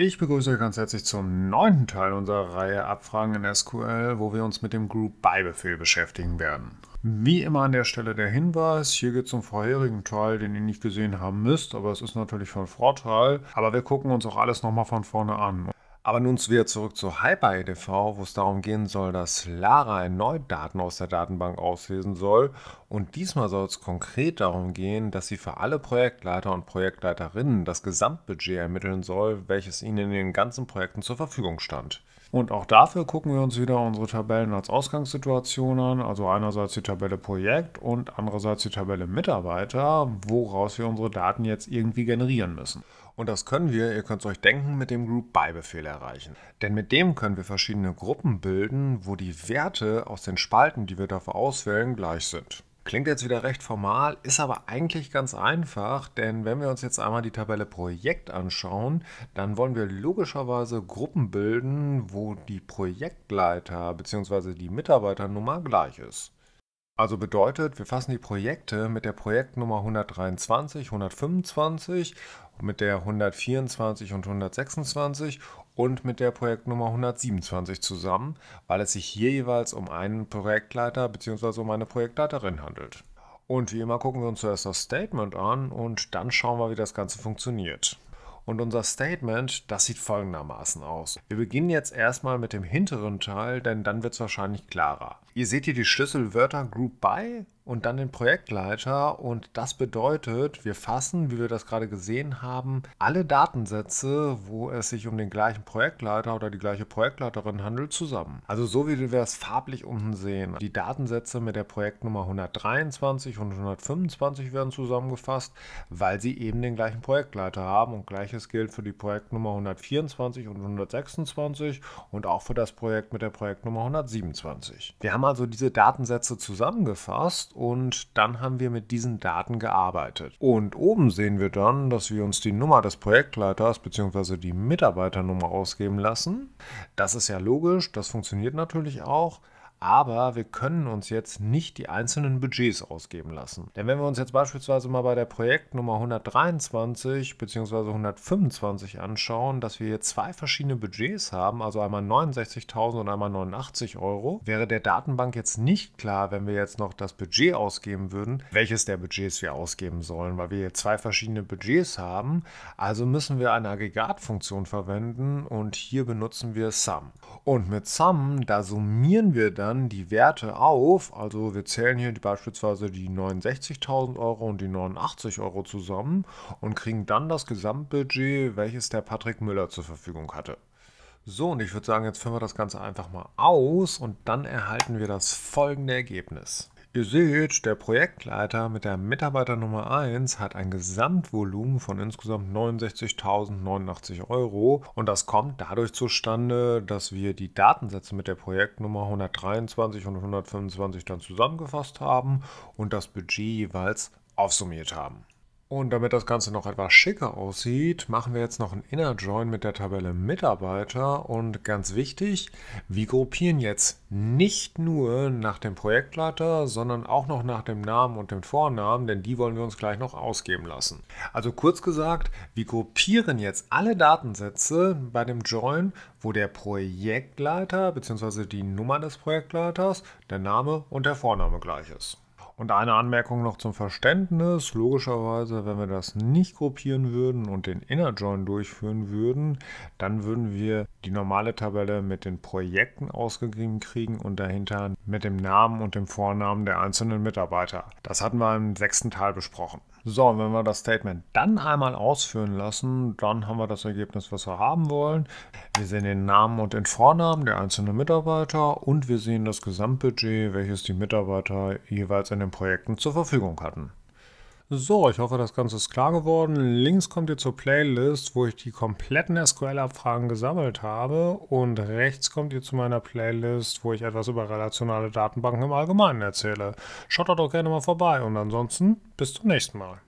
Ich begrüße euch ganz herzlich zum neunten Teil unserer Reihe Abfragen in SQL, wo wir uns mit dem Group By Befehl beschäftigen werden. Wie immer an der Stelle der Hinweis, hier geht es um vorherigen Teil, den ihr nicht gesehen haben müsst, aber es ist natürlich von Vorteil. Aber wir gucken uns auch alles nochmal von vorne an. Aber nun wieder zurück zu HiPi-EDV, wo es darum gehen soll, dass Lara erneut Daten aus der Datenbank auslesen soll. Und diesmal soll es konkret darum gehen, dass sie für alle Projektleiter und Projektleiterinnen das Gesamtbudget ermitteln soll, welches ihnen in den ganzen Projekten zur Verfügung stand. Und auch dafür gucken wir uns wieder unsere Tabellen als Ausgangssituation an, also einerseits die Tabelle Projekt und andererseits die Tabelle Mitarbeiter, woraus wir unsere Daten jetzt irgendwie generieren müssen. Und das können wir, ihr könnt es euch denken, mit dem Group By Befehl erreichen. Denn mit dem können wir verschiedene Gruppen bilden, wo die Werte aus den Spalten, die wir dafür auswählen, gleich sind. Klingt jetzt wieder recht formal, ist aber eigentlich ganz einfach, denn wenn wir uns jetzt einmal die Tabelle Projekt anschauen, dann wollen wir logischerweise Gruppen bilden, wo die Projektleiter bzw. die Mitarbeiternummer gleich ist. Also bedeutet, wir fassen die Projekte mit der Projektnummer 123, 125, mit der 124 und 126 und mit der Projektnummer 127 zusammen, weil es sich hier jeweils um einen Projektleiter bzw. um eine Projektleiterin handelt. Und wie immer gucken wir uns zuerst das Statement an und dann schauen wir, wie das Ganze funktioniert. Und unser Statement, das sieht folgendermaßen aus. Wir beginnen jetzt erstmal mit dem hinteren Teil, denn dann wird es wahrscheinlich klarer. Ihr seht hier die Schlüsselwörter Group By und dann den Projektleiter und das bedeutet, wir fassen, wie wir das gerade gesehen haben, alle Datensätze, wo es sich um den gleichen Projektleiter oder die gleiche Projektleiterin handelt, zusammen. Also so wie wir es farblich unten sehen. Die Datensätze mit der Projektnummer 123 und 125 werden zusammengefasst, weil sie eben den gleichen Projektleiter haben und gleiches gilt für die Projektnummer 124 und 126 und auch für das Projekt mit der Projektnummer 127. Wir haben mal so diese Datensätze zusammengefasst und dann haben wir mit diesen Daten gearbeitet. Und oben sehen wir dann, dass wir uns die Nummer des Projektleiters bzw. die Mitarbeiternummer ausgeben lassen. Das ist ja logisch, das funktioniert natürlich auch. Aber wir können uns jetzt nicht die einzelnen Budgets ausgeben lassen. Denn wenn wir uns jetzt beispielsweise mal bei der Projektnummer 123 bzw. 125 anschauen, dass wir hier zwei verschiedene Budgets haben, also einmal 69.000 und einmal 89 Euro, wäre der Datenbank jetzt nicht klar, wenn wir jetzt noch das Budget ausgeben würden, welches der Budgets wir ausgeben sollen, weil wir hier zwei verschiedene Budgets haben. Also müssen wir eine Aggregatfunktion verwenden und hier benutzen wir Sum. Und mit Sum, da summieren wir dann dann die Werte auf. Also wir zählen hier beispielsweise die 69.000 Euro und die 89 Euro zusammen und kriegen dann das Gesamtbudget, welches der Patrick Müller zur Verfügung hatte. So, und ich würde sagen, jetzt führen wir das Ganze einfach mal aus und dann erhalten wir das folgende Ergebnis. Ihr seht, der Projektleiter mit der Mitarbeiter Nummer 1 hat ein Gesamtvolumen von insgesamt 69.089 Euro und das kommt dadurch zustande, dass wir die Datensätze mit der Projektnummer 123 und 125 dann zusammengefasst haben und das Budget jeweils aufsummiert haben. Und damit das Ganze noch etwas schicker aussieht, machen wir jetzt noch einen Inner Join mit der Tabelle Mitarbeiter. Und ganz wichtig, wir gruppieren jetzt nicht nur nach dem Projektleiter, sondern auch noch nach dem Namen und dem Vornamen, denn die wollen wir uns gleich noch ausgeben lassen. Also kurz gesagt, wir gruppieren jetzt alle Datensätze bei dem Join, wo der Projektleiter bzw. die Nummer des Projektleiters, der Name und der Vorname gleich ist. Und eine Anmerkung noch zum Verständnis. Logischerweise, wenn wir das nicht gruppieren würden und den Inner Join durchführen würden, dann würden wir die normale Tabelle mit den Projekten ausgegeben kriegen und dahinter mit dem Namen und dem Vornamen der einzelnen Mitarbeiter. Das hatten wir im sechsten Teil besprochen. So, und wenn wir das Statement dann einmal ausführen lassen, dann haben wir das Ergebnis, was wir haben wollen. Wir sehen den Namen und den Vornamen der einzelnen Mitarbeiter und wir sehen das Gesamtbudget, welches die Mitarbeiter jeweils in den Projekten zur Verfügung hatten. So, ich hoffe, das Ganze ist klar geworden. Links kommt ihr zur Playlist, wo ich die kompletten SQL-Abfragen gesammelt habe. Und rechts kommt ihr zu meiner Playlist, wo ich etwas über relationale Datenbanken im Allgemeinen erzähle. Schaut doch gerne mal vorbei und ansonsten bis zum nächsten Mal.